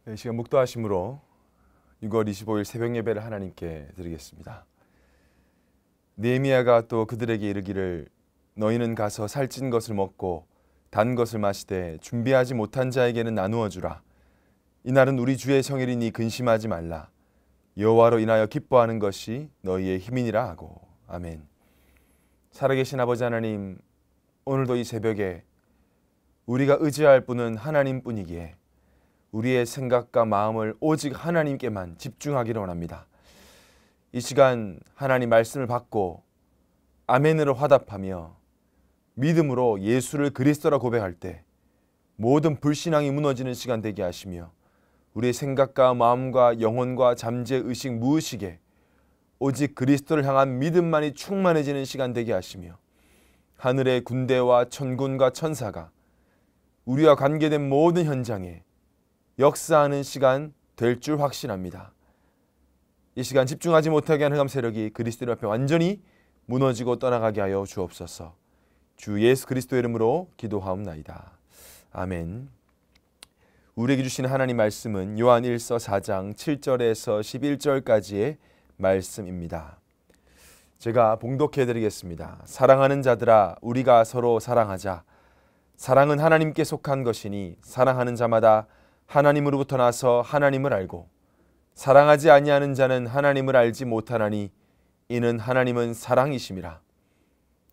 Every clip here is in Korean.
이 네, 시간 묵도하심으로 6월 25일 새벽 예배를 하나님께 드리겠습니다. 느미야가또 그들에게 이르기를 너희는 가서 살찐 것을 먹고 단 것을 마시되 준비하지 못한 자에게는 나누어 주라. 이날은 우리 주의 성일이니 근심하지 말라. 여호와로 인하여 기뻐하는 것이 너희의 힘이니라 하고 아멘. 살아계신 아버지 하나님, 오늘도 이 새벽에 우리가 의지할 분은 하나님뿐이기에 우리의 생각과 마음을 오직 하나님께만 집중하기를 원합니다. 이 시간 하나님 말씀을 받고 아멘으로 화답하며 믿음으로 예수를 그리스도라 고백할 때 모든 불신앙이 무너지는 시간 되게 하시며 우리의 생각과 마음과 영혼과 잠재 의식 무의식에 오직 그리스도를 향한 믿음만이 충만해지는 시간 되게 하시며 하늘의 군대와 천군과 천사가 우리와 관계된 모든 현장에 역사하는 시간 될 줄 확신합니다. 이 시간 집중하지 못하게 한 흑암 세력이 그리스도 앞에 완전히 무너지고 떠나가게 하여 주옵소서. 주 예수 그리스도 이름으로 기도하옵나이다. 아멘. 우리에게 주신 하나님 말씀은 요한 1서 4장 7절에서 11절까지의 말씀입니다. 제가 봉독해 드리겠습니다. 사랑하는 자들아 우리가 서로 사랑하자. 사랑은 하나님께 속한 것이니 사랑하는 자마다 하나님으로부터 나서 하나님을 알고 사랑하지 아니하는 자는 하나님을 알지 못하나니 이는 하나님은 사랑이심이라.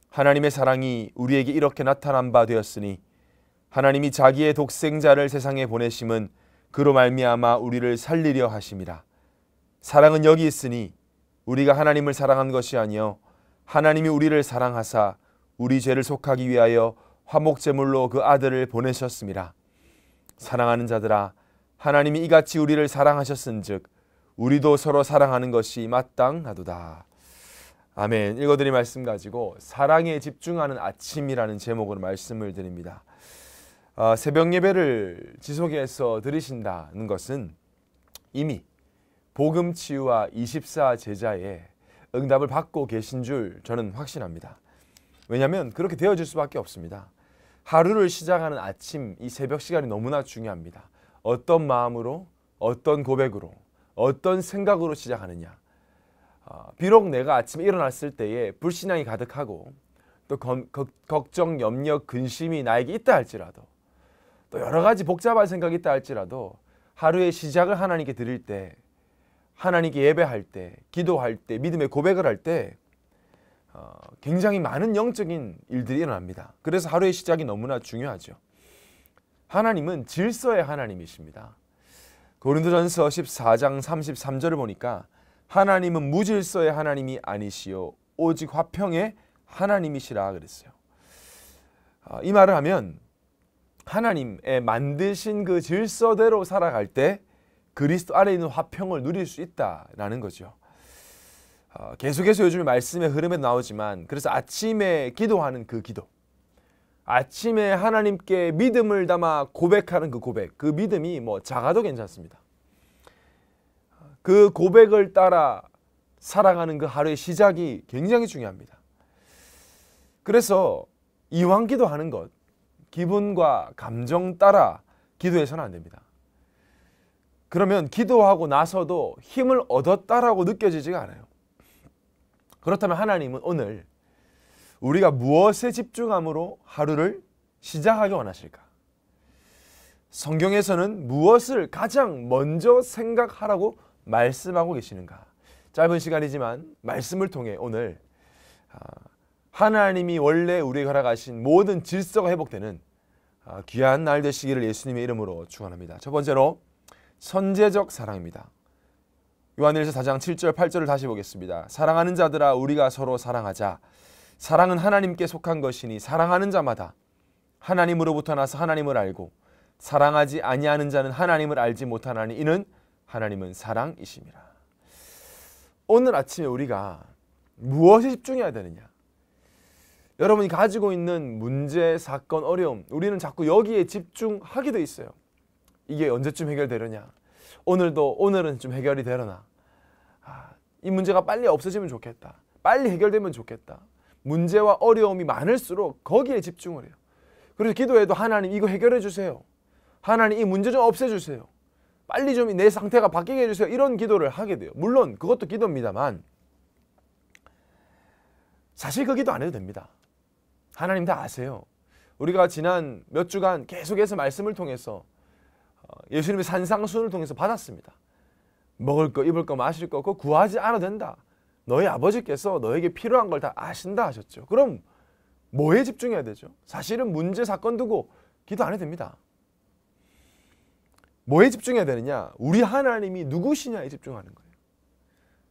하나님의 사랑이 우리에게 이렇게 나타난 바 되었으니 하나님이 자기의 독생자를 세상에 보내심은 그로 말미암아 우리를 살리려 하심이라. 사랑은 여기 있으니 우리가 하나님을 사랑한 것이 아니요 하나님이 우리를 사랑하사 우리 죄를 속하기 위하여 화목제물로 그 아들을 보내셨습니다. 사랑하는 자들아 하나님이 이같이 우리를 사랑하셨은즉 우리도 서로 사랑하는 것이 마땅하도다. 아멘. 읽어드린 말씀 가지고 사랑에 집중하는 아침이라는 제목으로 말씀을 드립니다. 아, 새벽 예배를 지속해서 들으신다는 것은 이미 복음 치유와 24 제자의 응답을 받고 계신 줄 저는 확신합니다. 왜냐하면 그렇게 되어질 수밖에 없습니다. 하루를 시작하는 아침 이 새벽 시간이 너무나 중요합니다. 어떤 마음으로 어떤 고백으로 어떤 생각으로 시작하느냐 아, 비록 내가 아침에 일어났을 때에 불신앙이 가득하고 또 검, 거, 걱정, 염려, 근심이 나에게 있다 할지라도 또 여러 가지 복잡한 생각이 있다 할지라도 하루의 시작을 하나님께 드릴 때 하나님께 예배할 때 기도할 때 믿음의 고백을 할때 어, 굉장히 많은 영적인 일들이 일어납니다. 그래서 하루의 시작이 너무나 중요하죠. 하나님은 질서의 하나님이십니다. 고린도전서 14장 33절을 보니까 하나님은 무질서의 하나님이 아니시요 오직 화평의 하나님이시라 그랬어요. 어, 이 말을 하면 하나님의 만드신 그 질서대로 살아갈 때 그리스도 안에 있는 화평을 누릴 수 있다라는 거죠. 어, 계속해서 요즘 말씀의 흐름에 나오지만 그래서 아침에 기도하는 그 기도 아침에 하나님께 믿음을 담아 고백하는 그 고백 그 믿음이 뭐 작아도 괜찮습니다 그 고백을 따라 살아가는 그 하루의 시작이 굉장히 중요합니다 그래서 이왕 기도하는 것 기분과 감정 따라 기도해서는 안 됩니다 그러면 기도하고 나서도 힘을 얻었다라고 느껴지지가 않아요 그렇다면 하나님은 오늘 우리가 무엇에 집중함으로 하루를 시작하기 원하실까? 성경에서는 무엇을 가장 먼저 생각하라고 말씀하고 계시는가? 짧은 시간이지만 말씀을 통해 오늘 아, 하나님이 원래 우리에게 허락하신 모든 질서가 회복되는 아, 귀한 날 되시기를 예수님의 이름으로 축원합니다. 첫 번째로 선제적 사랑입니다. 요한일서 4장 7절 8절을 다시 보겠습니다. 사랑하는 자들아 우리가 서로 사랑하자. 사랑은 하나님께 속한 것이니 사랑하는 자마다 하나님으로부터 나서 하나님을 알고 사랑하지 아니하는 자는 하나님을 알지 못하나니 이는 하나님은 사랑이심이라. 오늘 아침에 우리가 무엇에 집중해야 되느냐? 여러분이 가지고 있는 문제, 사건, 어려움 우리는 자꾸 여기에 집중하게 돼 있어요. 이게 언제쯤 해결되려냐? 오늘도 오늘은 좀 해결이 되려나? 이 문제가 빨리 없어지면 좋겠다. 빨리 해결되면 좋겠다. 문제와 어려움이 많을수록 거기에 집중을 해요. 그래서 기도해도 하나님 이거 해결해 주세요. 하나님 이 문제 좀 없애 주세요. 빨리 좀 내 상태가 바뀌게 해 주세요. 이런 기도를 하게 돼요. 물론 그것도 기도입니다만 사실 그 기도 안 해도 됩니다. 하나님 다 아세요. 우리가 지난 몇 주간 계속해서 말씀을 통해서 어, 예수님의 산상순을 통해서 받았습니다. 먹을 거, 입을 거, 마실 거, 그거 구하지 않아도 된다. 너희 아버지께서 너에게 필요한 걸 다 아신다 하셨죠. 그럼 뭐에 집중해야 되죠? 사실은 문제, 사건 두고 기도 안 해도 됩니다. 뭐에 집중해야 되느냐? 우리 하나님이 누구시냐에 집중하는 거예요.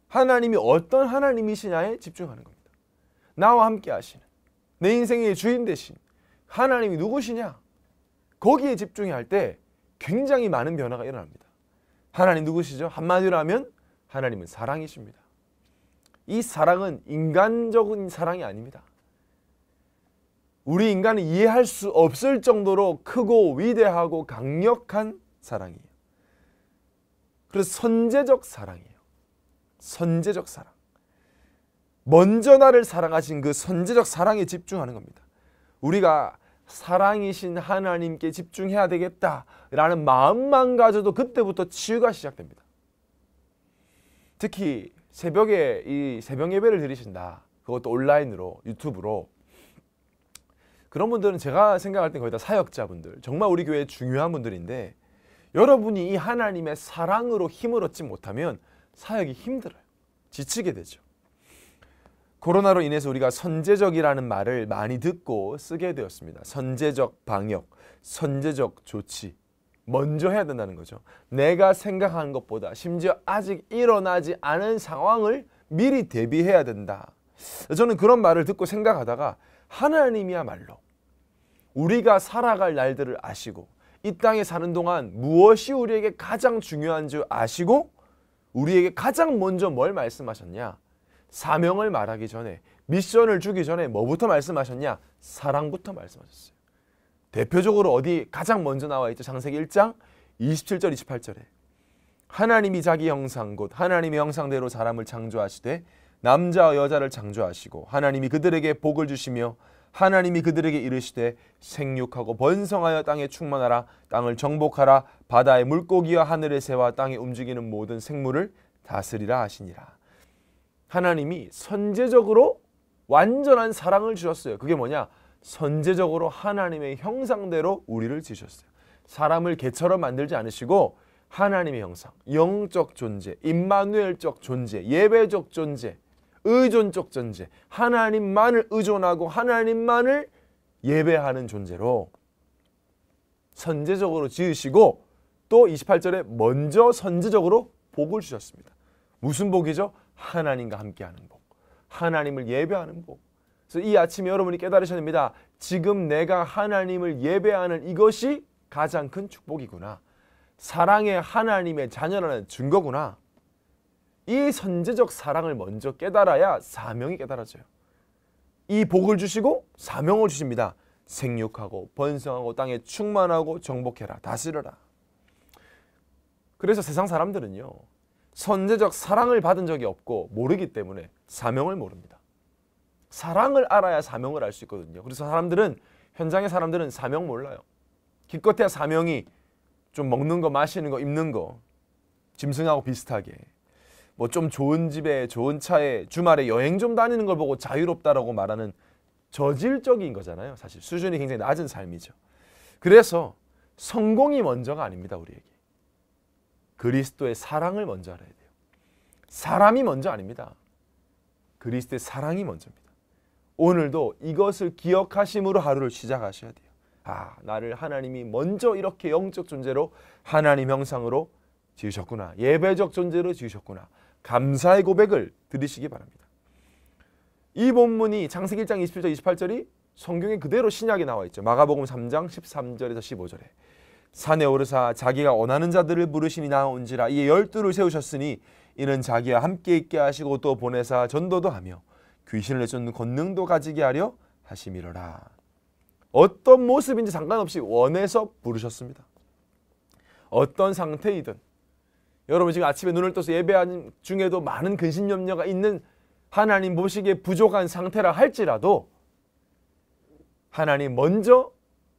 하나님이 어떤 하나님이시냐에 집중하는 겁니다. 나와 함께 하시는, 내 인생의 주인 대신 하나님이 누구시냐? 거기에 집중할 때 굉장히 많은 변화가 일어납니다. 하나님 누구시죠? 한마디로 하면 하나님은 사랑이십니다. 이 사랑은 인간적인 사랑이 아닙니다. 우리 인간은 이해할 수 없을 정도로 크고 위대하고 강력한 사랑이에요. 그래서 선제적 사랑이에요. 선제적 사랑. 먼저 나를 사랑하신 그 선제적 사랑에 집중하는 겁니다. 우리가 사랑이신 하나님께 집중해야 되겠다라는 마음만 가져도 그때부터 치유가 시작됩니다. 특히 새벽에 이 새벽 예배를 드리신다. 그것도 온라인으로 유튜브로 그런 분들은 제가 생각할 때 거의 다 사역자분들 정말 우리 교회에 중요한 분들인데 여러분이 이 하나님의 사랑으로 힘을 얻지 못하면 사역이 힘들어요. 지치게 되죠. 코로나로 인해서 우리가 선제적이라는 말을 많이 듣고 쓰게 되었습니다. 선제적 방역, 선제적 조치. 먼저 해야 된다는 거죠. 내가 생각하는 것보다 심지어 아직 일어나지 않은 상황을 미리 대비해야 된다. 저는 그런 말을 듣고 생각하다가 하나님이야말로 우리가 살아갈 날들을 아시고 이 땅에 사는 동안 무엇이 우리에게 가장 중요한 줄 아시고 우리에게 가장 먼저 뭘 말씀하셨냐? 사명을 말하기 전에 미션을 주기 전에 뭐부터 말씀하셨냐? 사랑부터 말씀하셨어요. 대표적으로 어디 가장 먼저 나와 있죠? 장세기 1장 27절 28절에 하나님이 자기 형상 곧 하나님의 형상대로 사람을 창조하시되 남자와 여자를 창조하시고 하나님이 그들에게 복을 주시며 하나님이 그들에게 이르시되 생육하고 번성하여 땅에 충만하라 땅을 정복하라 바다의 물고기와 하늘의 새와 땅에 움직이는 모든 생물을 다스리라 하시니라 하나님이 선제적으로 완전한 사랑을 주셨어요. 그게 뭐냐? 선제적으로 하나님의 형상대로 우리를 지셨어요 사람을 개처럼 만들지 않으시고 하나님의 형상, 영적 존재, 임마누엘적 존재, 예배적 존재, 의존적 존재, 하나님만을 의존하고 하나님만을 예배하는 존재로 선제적으로 지으시고 또 28절에 먼저 선제적으로 복을 주셨습니다. 무슨 복이죠? 하나님과 함께하는 복, 하나님을 예배하는 복. 그래서 이 아침에 여러분이 깨달으셔야 니다 지금 내가 하나님을 예배하는 이것이 가장 큰 축복이구나. 사랑의 하나님의 자녀라는 증거구나. 이 선제적 사랑을 먼저 깨달아야 사명이 깨달아져요. 이 복을 주시고 사명을 주십니다. 생육하고 번성하고 땅에 충만하고 정복해라 다스려라. 그래서 세상 사람들은요. 선제적 사랑을 받은 적이 없고 모르기 때문에 사명을 모릅니다. 사랑을 알아야 사명을 알 수 있거든요. 그래서 사람들은 현장의 사람들은 사명 몰라요. 기껏해야 사명이 좀 먹는 거, 마시는 거, 입는 거 짐승하고 비슷하게 뭐 좀 좋은 집에 좋은 차에 주말에 여행 좀 다니는 걸 보고 자유롭다라고 말하는 저질적인 거잖아요. 사실 수준이 굉장히 낮은 삶이죠. 그래서 성공이 먼저가 아닙니다. 우리에게. 그리스도의 사랑을 먼저 알아야 돼요. 사람이 먼저 아닙니다. 그리스도의 사랑이 먼저입니다. 오늘도 이것을 기억하심으로 하루를 시작하셔야 돼요. 아, 나를 하나님이 먼저 이렇게 영적 존재로 하나님 형상으로 지으셨구나. 예배적 존재로 지으셨구나. 감사의 고백을 드리시기 바랍니다. 이 본문이 장세기 1장 27절 28절이 성경에 그대로 신약에 나와 있죠. 마가복음 3장 13절에서 15절에 산에 오르사 자기가 원하는 자들을 부르심이 나온지라 이에 열두를 세우셨으니 이는 자기와 함께 있게 하시고 또 보내사 전도도 하며 귀신을 내쫓는 권능도 가지게 하려 하심이로라. 어떤 모습인지 상관없이 원해서 부르셨습니다. 어떤 상태이든 여러분 지금 아침에 눈을 떠서 예배하는 중에도 많은 근심 염려가 있는 하나님 보시기에 부족한 상태라 할지라도 하나님 먼저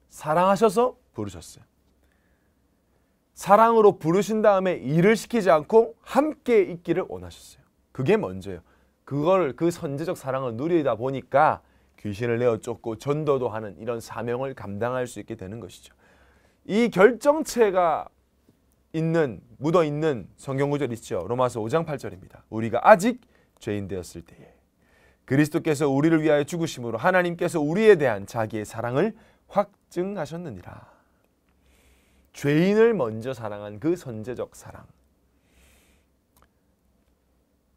사랑하셔서 부르셨어요. 사랑으로 부르신 다음에 일을 시키지 않고 함께 있기를 원하셨어요. 그게 먼저예요. 그걸 그 선제적 사랑을 누리다 보니까 귀신을 내어 쫓고 전도도 하는 이런 사명을 감당할 수 있게 되는 것이죠. 이 결정체가 있는 묻어 있는 성경 구절 있죠. 로마서 5장 8절입니다. 우리가 아직 죄인 되었을 때에 그리스도께서 우리를 위하여 죽으심으로 하나님께서 우리에 대한 자기의 사랑을 확증하셨느니라. 죄인을 먼저 사랑한 그 선제적 사랑.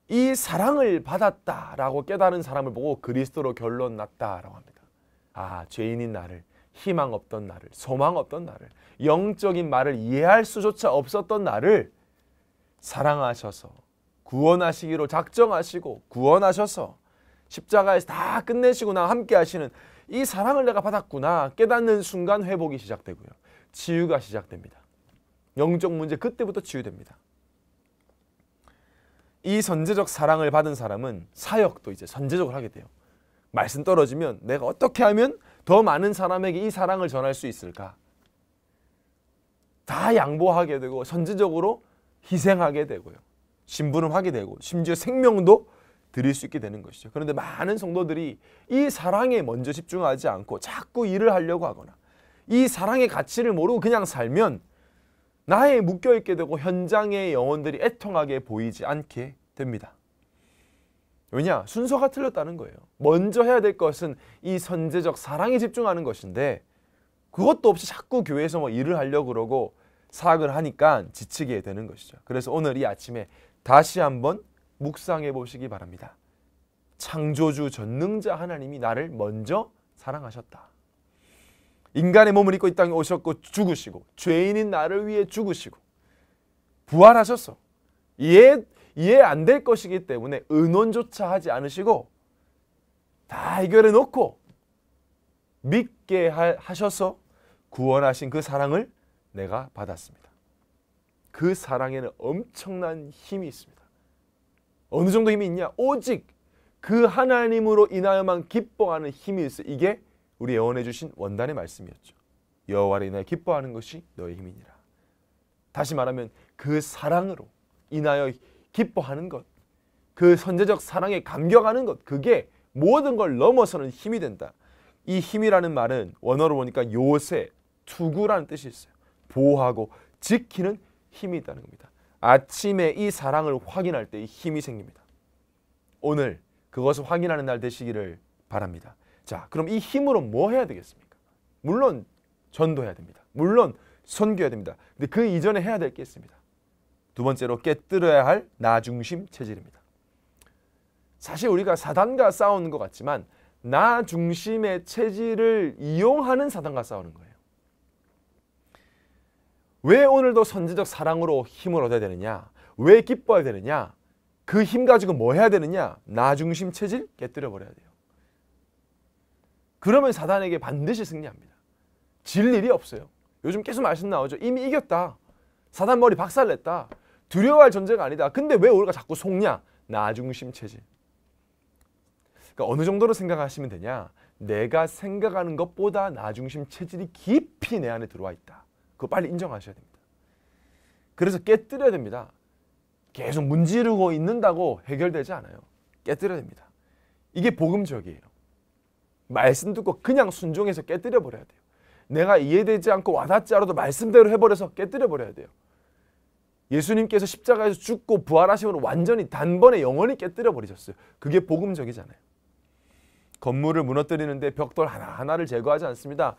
이 사랑을 받았다라고 깨달은 사람을 보고 그리스도로 결론 났다라고 합니다. 아, 죄인인 나를, 희망 없던 나를, 소망 없던 나를, 영적인 말을 이해할 수조차 없었던 나를 사랑하셔서 구원하시기로 작정하시고 구원하셔서 십자가에서 다 끝내시고 나 함께 하시는 이 사랑을 내가 받았구나 깨닫는 순간 회복이 시작되고요. 치유가 시작됩니다. 영적 문제 그때부터 치유됩니다. 이 선제적 사랑을 받은 사람은 사역도 이제 선제적으로 하게 돼요. 말씀 떨어지면 내가 어떻게 하면 더 많은 사람에게 이 사랑을 전할 수 있을까? 다 양보하게 되고 선제적으로 희생하게 되고요. 신부름하게 되고 심지어 생명도 드릴 수 있게 되는 것이죠. 그런데 많은 성도들이 이 사랑에 먼저 집중하지 않고 자꾸 일을 하려고 하거나 이 사랑의 가치를 모르고 그냥 살면 나에 묶여있게 되고 현장의 영혼들이 애통하게 보이지 않게 됩니다. 왜냐? 순서가 틀렸다는 거예요. 먼저 해야 될 것은 이 선제적 사랑에 집중하는 것인데 그것도 없이 자꾸 교회에서 뭐 일을 하려고 그러고 사학을 하니까 지치게 되는 것이죠. 그래서 오늘 이 아침에 다시 한번 묵상해 보시기 바랍니다. 창조주 전능자 하나님이 나를 먼저 사랑하셨다. 인간의 몸을 입고 이 땅에 오셨고 죽으시고 죄인인 나를 위해 죽으시고 부활하셨어. 이해 이해 안 될 것이기 때문에 은논조차 하지 않으시고 다 해결해 놓고 믿게 하셔서 구원하신 그 사랑을 내가 받았습니다. 그 사랑에는 엄청난 힘이 있습니다. 어느 정도 힘이 있냐? 오직 그 하나님으로 인하여만 기뻐하는 힘이 있어. 이게 우리 예언해 주신 원단의 말씀이었죠. 여호와를 인하여 기뻐하는 것이 너의 힘이니라. 다시 말하면 그 사랑으로 인하여 기뻐하는 것, 그 선제적 사랑에 감격하는 것, 그게 모든 걸 넘어서는 힘이 된다. 이 힘이라는 말은 원어로 보니까 요새, 투구라는 뜻이 있어요. 보호하고 지키는 힘이 있다는 겁니다. 아침에 이 사랑을 확인할 때 이 힘이 생깁니다. 오늘 그것을 확인하는 날 되시기를 바랍니다. 자, 그럼 이 힘으로 뭐 해야 되겠습니까? 물론 전도해야 됩니다. 물론 선교해야 됩니다. 근데 그 이전에 해야 될 게 있습니다. 두 번째로 깨뜨려야 할 나중심 체질입니다. 사실 우리가 사단과 싸우는 것 같지만 나 중심의 체질을 이용하는 사단과 싸우는 거예요. 왜 오늘도 선제적 사랑으로 힘을 얻어야 되느냐? 왜 기뻐야 되느냐? 그 힘 가지고 뭐 해야 되느냐? 나 중심 체질 깨뜨려 버려야 돼요. 그러면 사단에게 반드시 승리합니다. 질 일이 없어요. 요즘 계속 말씀 나오죠. 이미 이겼다. 사단 머리 박살냈다. 두려워할 존재가 아니다. 근데 왜 우리가 자꾸 속냐? 나중심 체질. 그러니까 어느 정도로 생각하시면 되냐? 내가 생각하는 것보다 나중심 체질이 깊이 내 안에 들어와 있다. 그거 빨리 인정하셔야 됩니다. 그래서 깨뜨려야 됩니다. 계속 문지르고 있는다고 해결되지 않아요. 깨뜨려야 됩니다. 이게 복음적이에요. 말씀 듣고 그냥 순종해서 깨뜨려 버려야 돼요. 내가 이해되지 않고 와닿지 않아도 말씀대로 해버려서 깨뜨려 버려야 돼요. 예수님께서 십자가에서 죽고 부활하시면 완전히 단번에 영원히 깨뜨려 버리셨어요. 그게 복음적이잖아요. 건물을 무너뜨리는데 벽돌 하나하나를 제거하지 않습니다.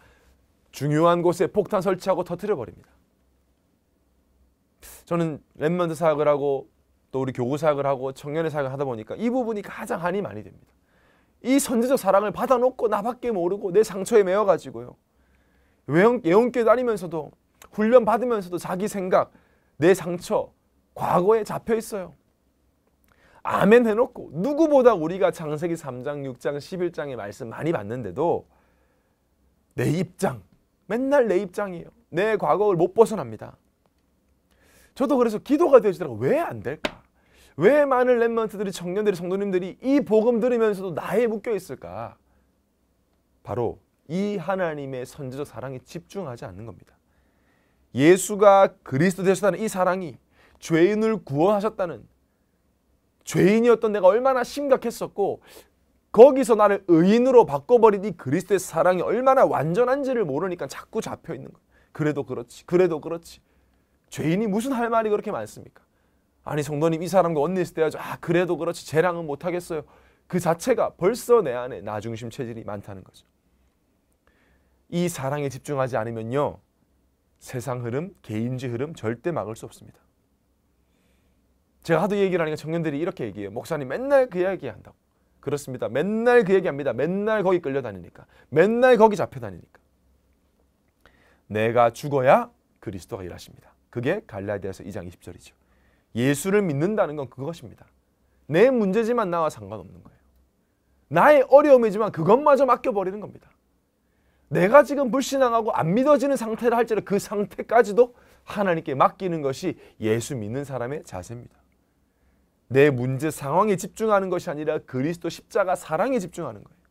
중요한 곳에 폭탄 설치하고 터뜨려 버립니다. 저는 랩먼드 사역을 하고 또 우리 교구 사역을 하고 청년의 사역을 하다 보니까 이 부분이 가장 한이 많이 됩니다. 이 선제적 사랑을 받아놓고 나밖에 모르고 내 상처에 메어가지고요예원교 다니면서도 훈련 받으면서도 자기 생각, 내 상처, 과거에 잡혀 있어요. 아멘 해놓고 누구보다 우리가 장세기 3장, 6장, 11장의 말씀 많이 봤는데도 내 입장, 맨날 내 입장이에요. 내 과거를 못 벗어납니다. 저도 그래서 기도가 되어지더라고 왜안 될까? 왜 많은 렘먼트들이 청년들이 성도님들이 이 복음 들으면서도 나에 묶여 있을까? 바로 이 하나님의 선지적 사랑에 집중하지 않는 겁니다. 예수가 그리스도 되셨다는 이 사랑이 죄인을 구원하셨다는 죄인이었던 내가 얼마나 심각했었고 거기서 나를 의인으로 바꿔버린 이 그리스도의 사랑이 얼마나 완전한지를 모르니까 자꾸 잡혀 있는 거예요. 그래도 그렇지. 그래도 그렇지. 죄인이 무슨 할 말이 그렇게 많습니까? 아니 성도님 이 사람과 언니있을 때야죠. 아 그래도 그렇지 재량은 못하겠어요. 그 자체가 벌써 내 안에 나중심 체질이 많다는 거죠. 이 사랑에 집중하지 않으면요. 세상 흐름, 개인지 흐름 절대 막을 수 없습니다. 제가 하도 얘기를 하니까 청년들이 이렇게 얘기해요. 목사님 맨날 그 이야기 한다고. 그렇습니다. 맨날 그 얘기합니다. 맨날 거기 끌려다니니까. 맨날 거기 잡혀다니니까. 내가 죽어야 그리스도가 일하십니다. 그게 갈라디아서 2장 20절이죠. 예수를 믿는다는 건 그것입니다. 내 문제지만 나와 상관없는 거예요. 나의 어려움이지만 그것마저 맡겨버리는 겁니다. 내가 지금 불신앙하고 안 믿어지는 상태를 할지라도 그 상태까지도 하나님께 맡기는 것이 예수 믿는 사람의 자세입니다. 내 문제 상황에 집중하는 것이 아니라 그리스도 십자가 사랑에 집중하는 거예요.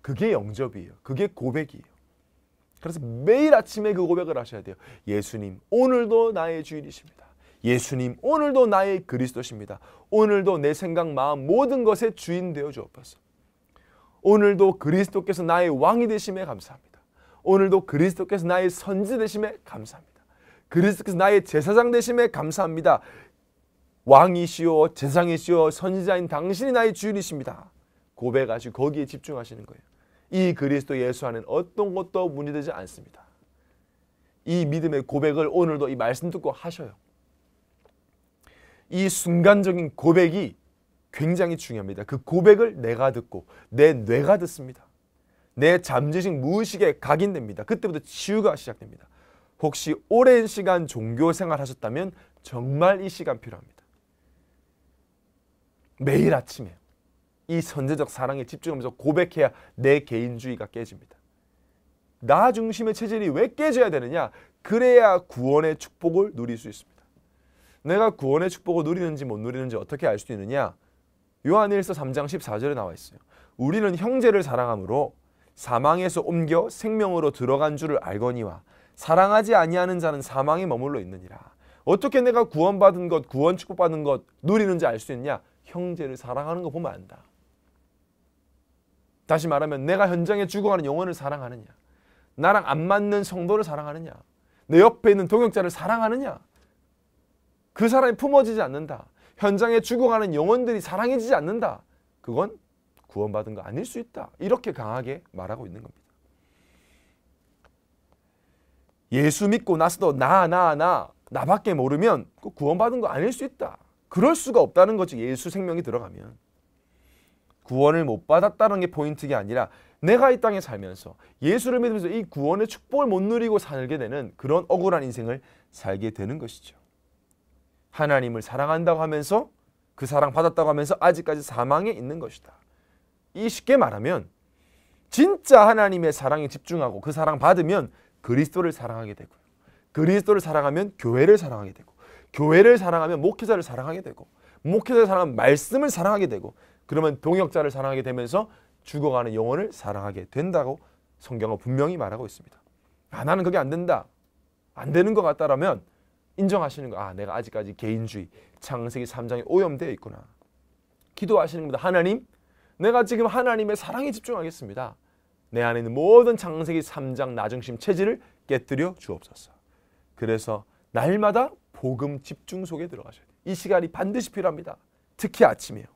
그게 영접이에요. 그게 고백이에요. 그래서 매일 아침에 그 고백을 하셔야 돼요. 예수님, 오늘도 나의 주인이십니다. 예수님 오늘도 나의 그리스도십니다. 오늘도 내 생각 마음 모든 것의 주인 되어 주옵소서. 오늘도 그리스도께서 나의 왕이 되심에 감사합니다. 오늘도 그리스도께서 나의 선지 되심에 감사합니다. 그리스도께서 나의 제사장 되심에 감사합니다. 왕이시요 제사장이시요 선지자인 당신이 나의 주인이십니다. 고백하시고 거기에 집중하시는 거예요. 이 그리스도 예수 안에 어떤 것도 문제되지 않습니다. 이 믿음의 고백을 오늘도 이 말씀 듣고 하셔요. 이 순간적인 고백이 굉장히 중요합니다. 그 고백을 내가 듣고 내 뇌가 듣습니다. 내 잠재식 무의식에 각인됩니다. 그때부터 치유가 시작됩니다. 혹시 오랜 시간 종교 생활 하셨다면 정말 이 시간 필요합니다. 매일 아침에 이 선제적 사랑에 집중하면서 고백해야 내 개인주의가 깨집니다. 나 중심의 체질이 왜 깨져야 되느냐? 그래야 구원의 축복을 누릴 수 있습니다. 내가 구원의 축복을 누리는지 못 누리는지 어떻게 알 수 있느냐? 요한일서 3장 14절에 나와 있어요. 우리는 형제를 사랑함으로 사망에서 옮겨 생명으로 들어간 줄을 알거니와 사랑하지 아니하는 자는 사망에 머물러 있느니라. 어떻게 내가 구원받은 것, 구원 축복받은 것 누리는지 알 수 있냐? 형제를 사랑하는 거 보면 안다. 다시 말하면 내가 현장에 죽어가는 영혼을 사랑하느냐? 나랑 안 맞는 성도를 사랑하느냐? 내 옆에 있는 동역자를 사랑하느냐? 그 사람이 품어지지 않는다. 현장에 죽어가는 영혼들이 사랑해지지 않는다. 그건 구원받은 거 아닐 수 있다. 이렇게 강하게 말하고 있는 겁니다. 예수 믿고 나서도 나, 나, 나, 나밖에 모르면 그 구원받은 거 아닐 수 있다. 그럴 수가 없다는 거죠 예수 생명이 들어가면. 구원을 못 받았다는 게 포인트가 아니라 내가 이 땅에 살면서 예수를 믿으면서 이 구원의 축복을 못 누리고 살게 되는 그런 억울한 인생을 살게 되는 것이죠. 하나님을 사랑한다고 하면서 그 사랑 받았다고 하면서 아직까지 사망에 있는 것이다. 이 쉽게 말하면 진짜 하나님의 사랑에 집중하고 그 사랑 받으면 그리스도를 사랑하게 되고 그리스도를 사랑하면 교회를 사랑하게 되고 교회를 사랑하면 목회자를 사랑하게 되고 목회자를 사랑하면 말씀을 사랑하게 되고 그러면 동역자를 사랑하게 되면서 죽어가는 영혼을 사랑하게 된다고 성경은 분명히 말하고 있습니다. 아 나는 그게 안 된다. 안 되는 것 같다라면 인정하시는 거. 아, 내가 아직까지 개인주의, 창세기 3장에 오염되어 있구나. 기도하시는 겁니다. 하나님, 내가 지금 하나님의 사랑에 집중하겠습니다. 내 안에 있는 모든 창세기 3장 나중심 체질을 깨뜨려 주옵소서. 그래서 날마다 복음 집중 속에 들어가셔야 돼요. 이 시간이 반드시 필요합니다. 특히 아침이에요.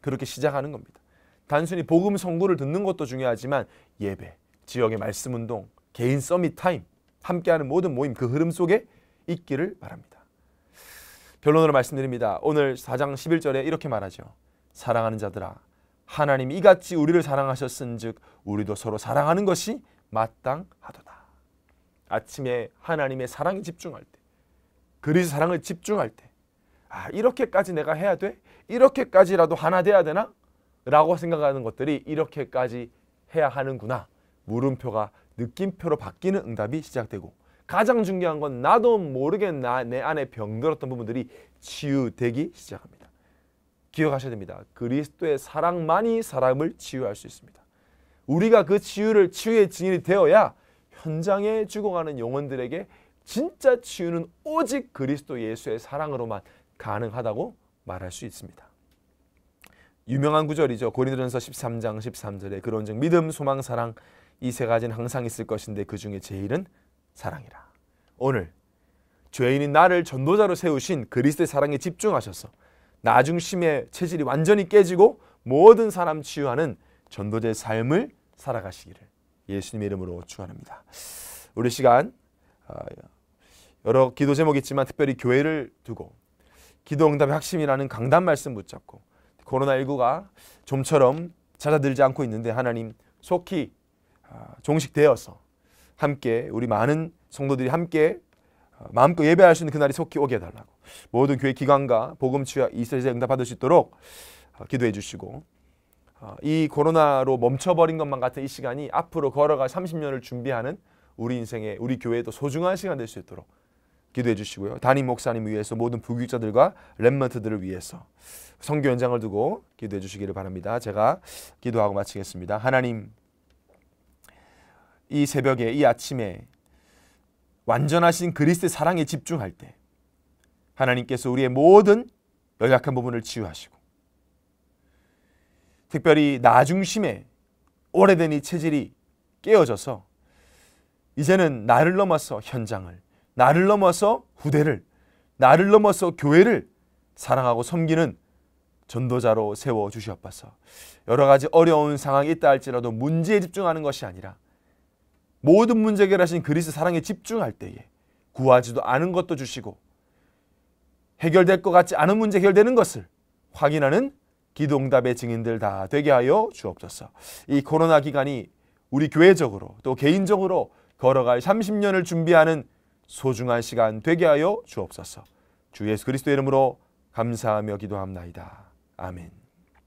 그렇게 시작하는 겁니다. 단순히 복음 성구를 듣는 것도 중요하지만 예배, 지역의 말씀 운동, 개인 서밋 타임, 함께하는 모든 모임 그 흐름 속에 있기를 바랍니다. 결론으로 말씀드립니다. 오늘 4장 11절에 이렇게 말하죠. 사랑하는 자들아 하나님이 같이 우리를 사랑하셨은즉 우리도 서로 사랑하는 것이 마땅하도다. 아침에 하나님의 사랑에 집중할 때 그리스 사랑을 집중할 때 아, 이렇게까지 내가 해야 돼? 이렇게까지라도 하나 돼야 되나? 라고 생각하는 것들이 이렇게까지 해야 하는구나. 물음표가 느낌표로 바뀌는 응답이 시작되고 가장 중요한 건 나도 모르게 나, 내 안에 병들었던 부분들이 치유되기 시작합니다. 기억하셔야 됩니다. 그리스도의 사랑만이 사람을 치유할 수 있습니다. 우리가 그 치유를 치유의 증인이 되어야 현장에 죽어가는 영혼들에게 진짜 치유는 오직 그리스도 예수의 사랑으로만 가능하다고 말할 수 있습니다. 유명한 구절이죠. 고린도전서 13장 13절에 그런즉 믿음, 소망, 사랑 이 세 가지는 항상 있을 것인데 그 중에 제일은 사랑이라. 오늘 죄인인 나를 전도자로 세우신 그리스도의 사랑에 집중하셔서 나중심의 체질이 완전히 깨지고 모든 사람 치유하는 전도자의 삶을 살아가시기를 예수님의 이름으로 축원합니다. 우리 시간 어, 여러 기도 제목 있지만 특별히 교회를 두고 기도응답의 핵심이라는 강단 말씀 붙잡고 코로나19가 좀처럼 찾아들지 않고 있는데 하나님 속히 아, 종식되어서 함께 우리 많은 성도들이 함께 어, 마음껏 예배할 수 있는 그날이 속히 오게 해달라고 모든 교회 기관과 복음치와 이세에 응답받을 수 있도록 어, 기도해 주시고 어, 이 코로나로 멈춰버린 것만 같은 이 시간이 앞으로 걸어갈 30년을 준비하는 우리 인생에 우리 교회도 소중한 시간 될 수 있도록 기도해 주시고요. 담임 목사님 위해서 모든 부교육자들과 랩먼트들을 위해서 성교 현장을 두고 기도해 주시기를 바랍니다. 제가 기도하고 마치겠습니다. 하나님 이 새벽에 이 아침에 완전하신 그리스도의 사랑에 집중할 때 하나님께서 우리의 모든 연약한 부분을 치유하시고 특별히 나중심의 오래된 이 체질이 깨어져서 이제는 나를 넘어서 현장을 나를 넘어서 후대를 나를 넘어서 교회를 사랑하고 섬기는 전도자로 세워 주시옵소서. 여러 가지 어려운 상황이 있다 할지라도 문제에 집중하는 것이 아니라 모든 문제 해결하신 그리스 사랑에 집중할 때에 구하지도 않은 것도 주시고 해결될 것 같지 않은 문제 해결되는 것을 확인하는 기동답의 증인들 다 되게 하여 주옵소서. 이 코로나 기간이 우리 교회적으로 또 개인적으로 걸어갈 30년을 준비하는 소중한 시간 되게 하여 주옵소서. 주 예수 그리스도 이름으로 감사하며 기도합나이다. 아멘.